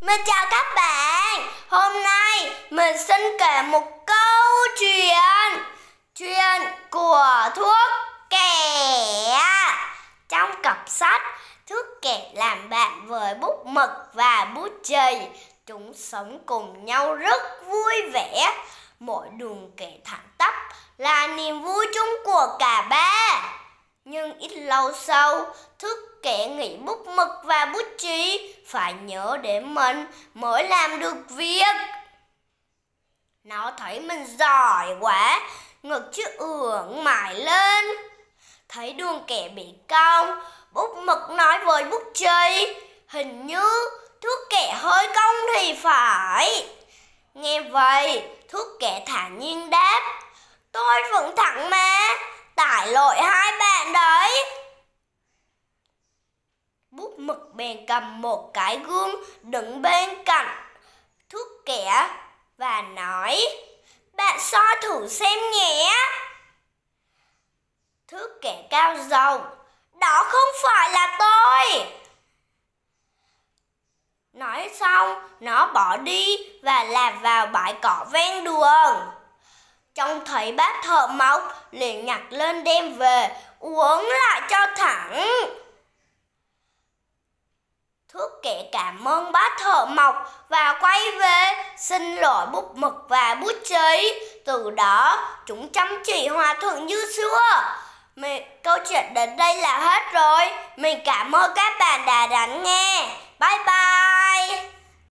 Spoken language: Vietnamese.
Mình chào các bạn Hôm nay mình xin kể một câu chuyện Chuyện của thuốc kẻ Trong cặp sách Thuốc kẻ làm bạn với bút mực và bút chì Chúng sống cùng nhau rất vui vẻ Mỗi đường kẻ thẳng tắp là niềm vui chung của cả ba Nhưng ít lâu sau, thức nghĩ bút mực và bút chì phải nhớ để mình mới làm được việc. Nó thấy mình giỏi quá, ngực chứ ưỡng mãi lên. Thấy đường kẻ bị cong, bút mực nói với bút chì, hình như thước kẻ hơi cong thì phải. Nghe vậy, thước kẻ thản nhiên đáp, tôi vẫn thẳng mà. Mực bèn cầm một cái gương đứng bên cạnh thước kẻ và nói Bạn so thử xem nhé Thước kẻ cao giàu Đó không phải là tôi Nói xong nó bỏ đi và lạc vào bãi cỏ ven đường Trông thấy bác thợ mộc liền nhặt lên đem về uống lại cho thẳng cứ kể cảm ơn bác thợ mộc và quay về xin lỗi bút mực và bút giấy. Từ đó chúng chăm chỉ hòa thuận như xưa. Mình, câu chuyện đến đây là hết rồi. Mình cảm ơn các bạn đã lắng nghe. Bye bye.